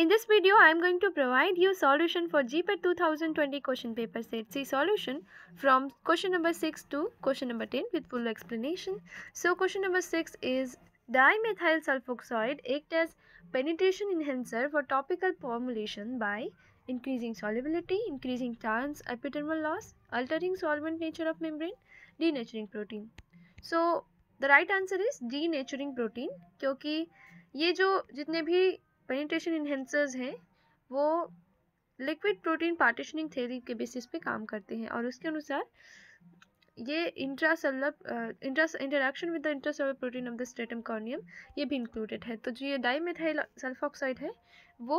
In this video, I am going to provide you solution for GPAT 2020 question paper set C solution from question number 6 to question number 10 with full explanation. So question number 6 is dimethyl sulfoxide act as penetration enhancer for topical formulation by increasing solubility, increasing trans epidermal loss, altering solvent nature of membrane, denaturing protein. So the right answer is denaturing protein because ये जो जितने भी penetration enhancers हैं वो liquid protein partitioning theory के basis पे काम करते हैं और उसके अनुसार ये intra intra interaction with the intracellular protein of the stratum corneum ये भी इंक्लूडेड है तो जो ये डाईमेथाइल सल्फॉक्साइड है वो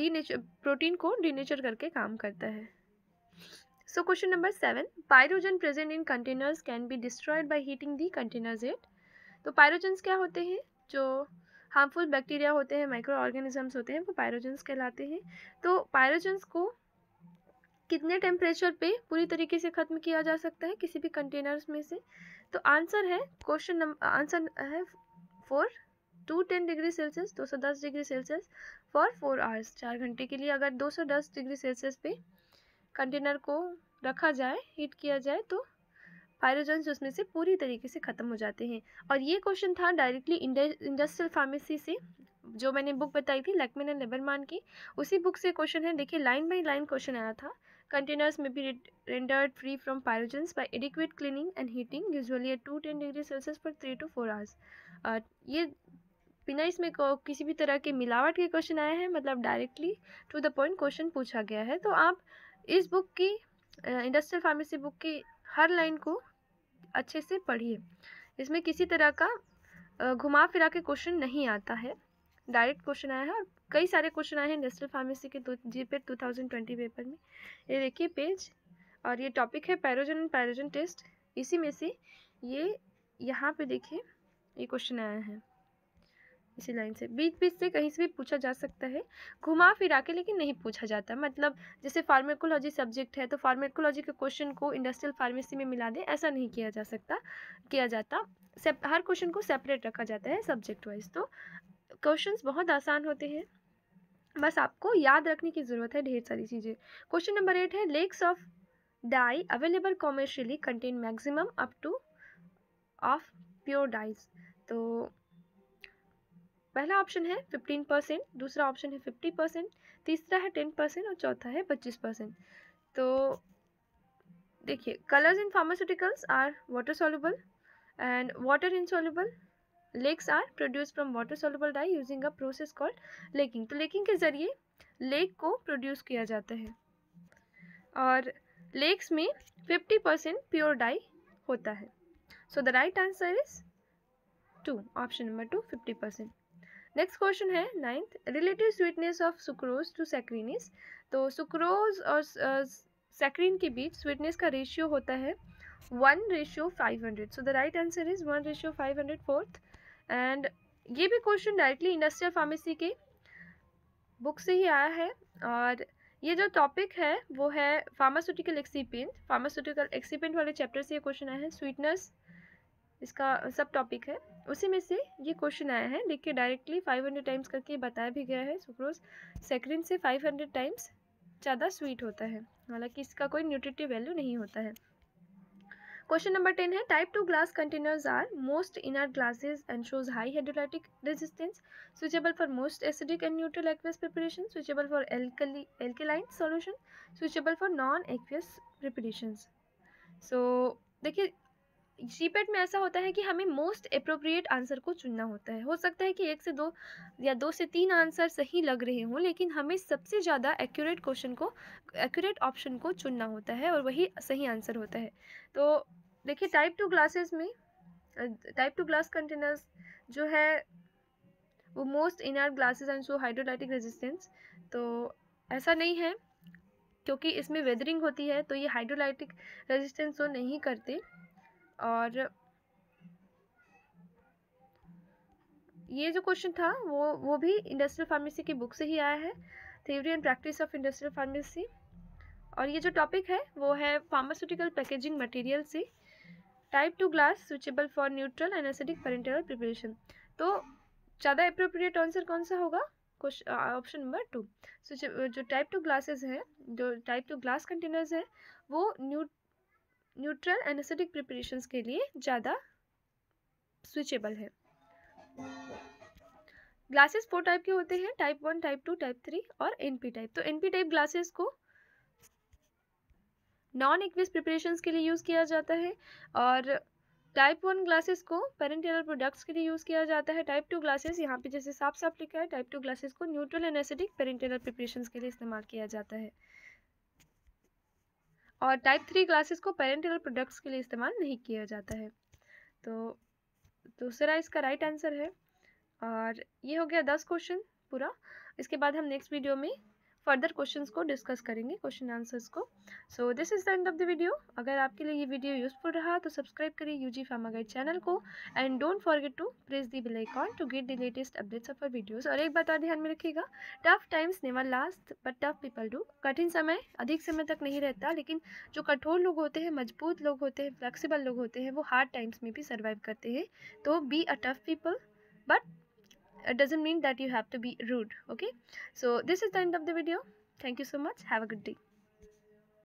डी प्रोटीन को डीनेचर करके काम करता है so question number seven pyrogen present in containers can be destroyed by heating the containers at तो पायरोजन्स क्या होते हैं जो हार्मफुल बैक्टीरिया होते हैं माइक्रो ऑर्गेनिजम्स होते हैं वो पायरोजेंस कहलाते हैं तो पायरोजेंस को कितने टेम्परेचर पे पूरी तरीके से ख़त्म किया जा सकता है किसी भी कंटेनर्स में से तो आंसर है क्वेश्चन नंबर आंसर है four two ten degree Celsius दो सौ दस डिग्री सेल्सियस फॉर फोर आवर्स चार घंटे के लिए अगर दो सौ दस डिग्री सेल्सियस पे कंटेनर को रखा जाए हीट किया जाए तो पायरोजेंस उसमें से पूरी तरीके से ख़त्म हो जाते हैं और ये क्वेश्चन था डायरेक्टली इंडस्ट्रियल फार्मेसी से जो मैंने बुक बताई थी लैकमेन एंड लेबरमान की उसी बुक से क्वेश्चन है देखिए लाइन बाई लाइन क्वेश्चन आया था कंटेनर्स में भी rendered free from pyrogens by adequate cleaning and heating usually at two ten degree Celsius पर थ्री टू फोर आवर्स ये बिना इसमें किसी भी तरह के मिलावट के क्वेश्चन आए हैं मतलब directly to the point question पूछा गया है तो आप इस बुक की इंडस्ट्रियल फार्मेसी बुक की हर लाइन को अच्छे से पढ़िए इसमें किसी तरह का घुमा फिरा के क्वेश्चन नहीं आता है डायरेक्ट क्वेश्चन आया है और कई सारे क्वेश्चन आए हैं नेशनल फार्मेसी के जी पे टू थाउजेंड ट्वेंटी पेपर में ये देखिए पेज और ये टॉपिक है पैरोजन एंड पैरोजन टेस्ट इसी में से ये यहाँ पे देखिए ये क्वेश्चन आया है इसी लाइन से बीच बीच से कहीं से भी पूछा जा सकता है घुमा फिरा के लेकिन नहीं पूछा जाता मतलब जैसे फार्मेकोलॉजी सब्जेक्ट है तो फार्मेकोलॉजी के क्वेश्चन को इंडस्ट्रियल फार्मेसी में मिला दें ऐसा नहीं किया जा सकता किया जाता हर क्वेश्चन को सेपरेट रखा जाता है सब्जेक्ट वाइज तो क्वेश्चन बहुत आसान होते हैं बस आपको याद रखने की ज़रूरत है ढेर सारी चीज़ें क्वेश्चन नंबर एट है lakes of dye available commercially contain maximum up to of pure dyes तो पहला ऑप्शन है फिफ्टीन परसेंट दूसरा ऑप्शन है फिफ्टी परसेंट तीसरा है टेन परसेंट और चौथा है पच्चीस परसेंट तो देखिए colours in pharmaceuticals are water soluble and water soluble lakes are produce from water soluble dye using a process called laking तो लेकिंग के ज़रिए लेक को प्रोड्यूस किया जाता है और लेक्स में फिफ्टी परसेंट प्योर डाई होता है so the right answer is two option number two fifty percent next question है ninth relative sweetness of sucrose to saccharin तो सुक्रोज और सेक्रीन uh, के बीच स्वीटनेस का रेशियो होता है one ratio five hundred so the right answer is one ratio five hundred fourth and ये भी question directly industrial pharmacy के book से ही आया है और ये जो टॉपिक है वो है फार्मास्यूटिकल एक्सीपेंट फार्मास्यूटिकल एक्सीपेंट वाले चैप्टर से ये क्वेश्चन आया है स्वीटनेस इसका सब टॉपिक है उसी में से ये क्वेश्चन आया है देखिए डायरेक्टली 500 टाइम्स करके बताया भी गया है सुक्रोज सेक्रिन से 500 टाइम्स ज़्यादा स्वीट होता है हालांकि इसका कोई न्यूट्रिटिव वैल्यू नहीं होता है क्वेश्चन नंबर टेन है type two glass containers are most inner glasses and shows high hydrolytic resistance suitable for most acidic and neutral aqueous preparation suitable for alkali alkaline solution suitable for non aqueous preparation so देखिए GPAT में ऐसा होता है कि हमें most appropriate answer को चुनना होता है हो सकता है कि एक से दो या दो से तीन आंसर सही लग रहे हों लेकिन हमें सबसे ज़्यादा एक्यूरेट क्वेश्चन को एक्यूरेट ऑप्शन को चुनना होता है और वही सही आंसर होता है तो देखिए टाइप टू ग्लासेस में टाइप टू ग्लास कंटेनर्स जो है वो most are glasses and so hydrolytic resistance तो ऐसा नहीं है क्योंकि इसमें वेदरिंग होती है तो ये हाइड्रोलाइटिक रेजिस्टेंस वो नहीं करते और ये जो क्वेश्चन था वो वो भी इंडस्ट्रियल फार्मेसी की बुक से ही आया है theory and practice of industrial pharmacy और ये जो टॉपिक है वो है फार्मास्यूटिकल पैकेजिंग मटेरियल से type two glass suitable for neutral and acidic preparation तो ज़्यादा अप्रोप्रिएट आंसर कौन सा होगा ऑप्शन नंबर टू जो टाइप टू ग्लासेस हैं जो टाइप टू ग्लास कंटेनर्स हैं वो न्यू न्यूट्रल एनासिटिक प्रिपरेशंस के लिए ज़्यादा स्विचेबल है ग्लासेस फोर टाइप के होते हैं type one type two type three और एनपी टाइप तो एनपी टाइप ग्लासेस को नॉन इक्विस प्रिपरेशंस के लिए यूज़ किया जाता है और टाइप वन ग्लासेस को पेरेंटेरल प्रोडक्ट्स के लिए यूज़ किया जाता है टाइप टू ग्लासेस यहाँ पे जैसे साफ साफ लिखा है टाइप टू ग्लासेस को न्यूट्रल एनासिटिक पेरेंटेरल प्रिपरेशंस के लिए इस्तेमाल किया जाता है और टाइप थ्री क्लासेस को पेरेंटल प्रोडक्ट्स के लिए इस्तेमाल नहीं किया जाता है तो दूसरा इसका राइट आंसर है और ये हो गया दस क्वेश्चन पूरा इसके बाद हम नेक्स्ट वीडियो में फर्दर क्वेश्चंस को डिस्कस करेंगे क्वेश्चन आंसर्स को so this is the end of the video अगर आपके लिए ये वीडियो यूज़फुल रहा तो सब्सक्राइब करिए U G pharma guide channel को and don't forget to press the bell icon to get the latest updates of our videos और एक बात और ध्यान में रखिएगा tough times never last but tough people do कठिन समय अधिक समय तक नहीं रहता लेकिन जो कठोर लोग होते हैं मजबूत लोग होते हैं फ्लेक्सीबल लोग होते हैं वो हार्ड टाइम्स में भी सर्वाइव करते हैं तो be a tough people but it doesn't mean that you have to be rude okay so this is the end of the video thank you so much have a good day